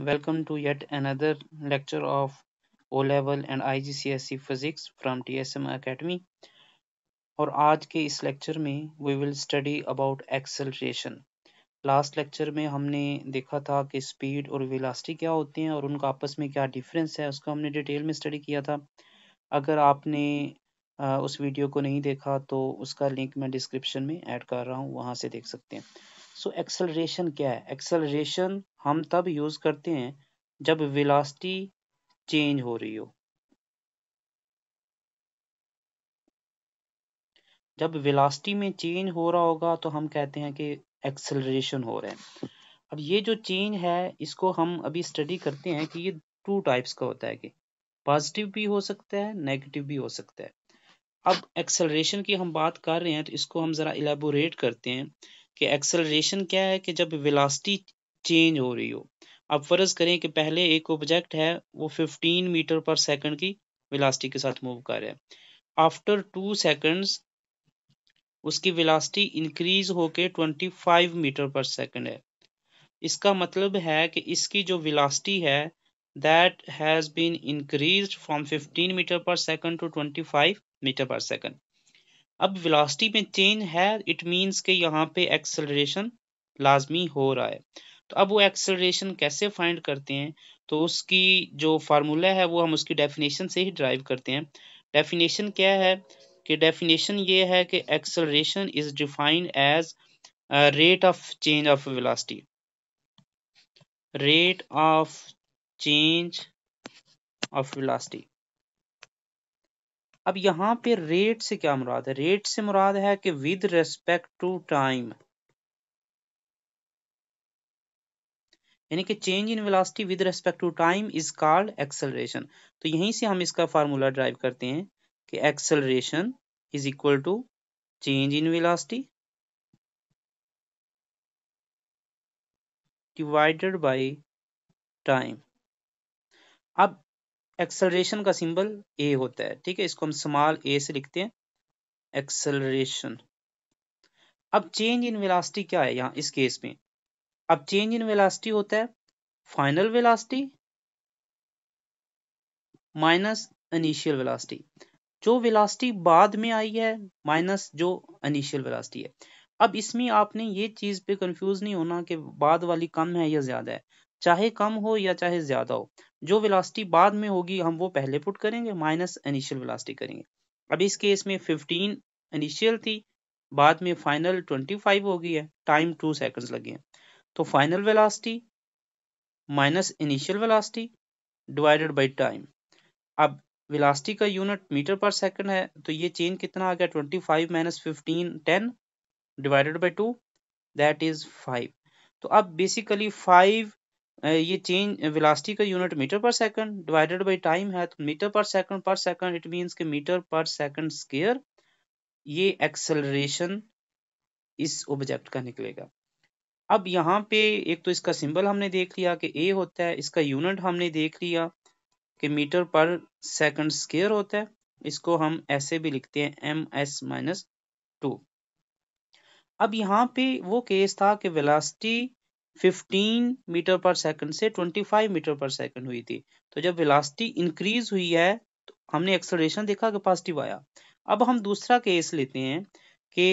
Welcome to yet another lecture of O-Level and IGCSE Physics from TSM Academy. और आज के इस lecture में we will study about acceleration. Last lecture में हमने देखा था कि स्पीड और वेलासिटी क्या होते हैं और उनका आपस में क्या डिफरेंस है उसका हमने डिटेल में स्टडी किया था अगर आपने उस वीडियो को नहीं देखा तो उसका लिंक मैं डिस्क्रिप्शन में ऐड कर रहा हूँ वहाँ से देख सकते हैं सो एक्सेलरेशन क्या है एक्सेलरेशन हम तब यूज करते हैं जब विलासिटी चेंज हो रही हो जब विलासिटी में चेंज हो रहा होगा तो हम कहते हैं कि एक्सेलरेशन हो रहा है अब ये जो चेंज है इसको हम अभी स्टडी करते हैं कि ये टू टाइप्स का होता है कि पॉजिटिव भी हो सकता है नेगेटिव भी हो सकता है अब एक्सेलरेशन की हम बात कर रहे हैं तो इसको हम ज़रा इलेबोरेट करते हैं कि एक्सेलरेशन क्या है कि जब वेलोसिटी चेंज हो रही हो अब फ़र्ज़ करें कि पहले एक ऑब्जेक्ट है वो 15 मीटर पर सेकंड की वेलोसिटी के साथ मूव कर रहा है आफ्टर टू सेकंड्स उसकी वेलोसिटी इंक्रीज होके 25 मीटर पर सेकंड है इसका मतलब है कि इसकी जो वेलोसिटी है that has been increase from 15 metre per second to 25 metre per second अब वेलोसिटी में चेंज है इट मींस के यहाँ पे एक्सेलरेशन लाजमी हो रहा है तो अब वो एक्सेलरेशन कैसे फाइंड करते हैं तो उसकी जो फार्मूला है वो हम उसकी डेफिनेशन से ही ड्राइव करते हैं डेफिनेशन क्या है कि डेफिनेशन ये है कि acceleration is defined as rate of change of velocity rate of change of velocity अब यहाँ पे रेट से क्या मुराद है रेट से मुराद है कि विद रेस्पेक्ट टू टाइम यानी कि change in velocity with respect to time is called acceleration तो यहीं से हम इसका फार्मूला ड्राइव करते हैं कि acceleration is equal to change in velocity divided by time अब एक्सलरेशन का सिंबल ए होता है ठीक है इसको हम स्मॉल ए से लिखते हैं एक्सलरेशन अब चेंज इन वेलासिटी क्या है यहाँ इस केस में अब चेंज इन वेलासिटी होता है final velocity minus initial velocity जो वेलासिटी बाद में आई है माइनस जो इनिशियल वेलासिटी है अब इसमें आपने ये चीज पे कंफ्यूज नहीं होना कि बाद वाली कम है या ज्यादा है चाहे कम हो या चाहे ज्यादा हो जो वेलोसिटी बाद में होगी हम वो पहले पुट करेंगे माइनस इनिशियल वेलोसिटी करेंगे अब इस केस में फिफ्टीन इनिशियल थी बाद में फाइनल फाइव हो गई है टाइम टू सेकंड्स लगे हैं तो final velocity minus initial velocity divided by time अब वेलोसिटी का यूनिट मीटर पर सेकंड है तो ये चेन कितना आ गया twenty five minus fifteen ten divided by two that is five तो अब बेसिकली फाइव ये चेंज वेलोसिटी का unit metre per second divided by time है तो metre per second per second it means के मीटर पर सेकंड स्केयर ये acceleration इस object का निकलेगा अब यहाँ पे एक तो इसका सिंबल हमने देख लिया कि ए होता है इसका यूनिट हमने देख लिया कि मीटर पर सेकंड स्केयर होता है इसको हम ऐसे भी लिखते हैं एम एस माइनस टू अब यहाँ पे वो केस था कि वेलासिटी 15 मीटर पर सेकंड से 25 मीटर पर सेकंड हुई थी तो जब वेलोसिटी इंक्रीज हुई है तो हमने एक्सलेशन देखा कि पॉजिटिव आया अब हम दूसरा केस लेते हैं कि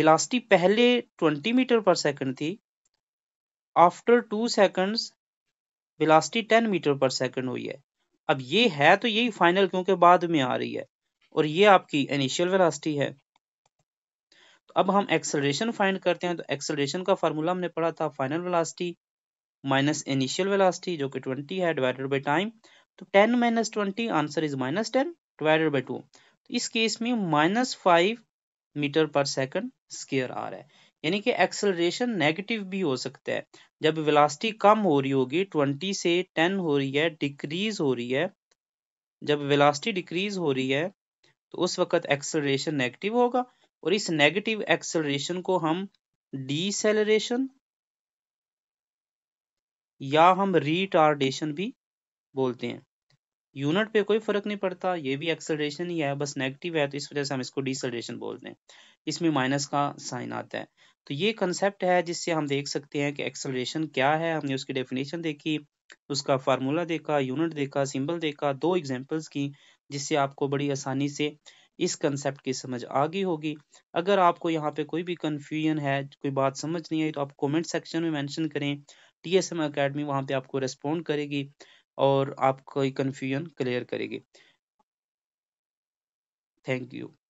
वेलोसिटी पहले 20 मीटर पर सेकंड थी after two seconds velocity 10 metre per second हुई है अब ये है तो यही फाइनल क्योंकि बाद में आ रही है और ये आपकी इनिशियल वेलासिटी है तो अब हम एक्सेलरेशन फाइंड करते हैं तो एक्सेलरेशन का फार्मूला हमने पढ़ा था final velocity minus initial velocity जो कि 20 है डिवाइडेड बाय टाइम तो 10 minus twenty answer is minus ten divided by two तो इस केस में minus five metre per second square आ रहा है यानी कि एक्सेलरेशन नेगेटिव भी हो सकता है जब वेलासिटी कम हो रही होगी 20 से 10 हो रही है डिक्रीज हो रही है जब वेलासिटी डिक्रीज हो रही है तो उस वक्त एक्सेलरेशन नेगेटिव होगा और इस नेगेटिव एक्सेलरेशन को हम डिसेलरेशन या हम रिटार्डेशन भी बोलते हैं यूनिट पे कोई फर्क नहीं पड़ता ये भी एक्सेलरेशन ही है बस नेगेटिव है तो इस वजह से हम इसको डिसेलरेशन बोलते हैं इसमें माइनस का साइन आता है तो ये कंसेप्ट है जिससे हम देख सकते हैं कि एक्सेलरेशन क्या है हमने उसकी डेफिनेशन देखी उसका फार्मूला देखा यूनिट देखा सिंबल देखा दो एग्जांपल्स की जिससे आपको बड़ी आसानी से इस कंसेप्ट की समझ आ गई होगी अगर आपको यहाँ पे कोई भी कन्फ्यूजन है कोई बात समझ नहीं आई तो आप कमेंट सेक्शन में मेंशन करें टी एस एम अकेडमी वहाँ पे आपको रेस्पोंड करेगी और आपको कन्फ्यूजन क्लियर करेगी थैंक यू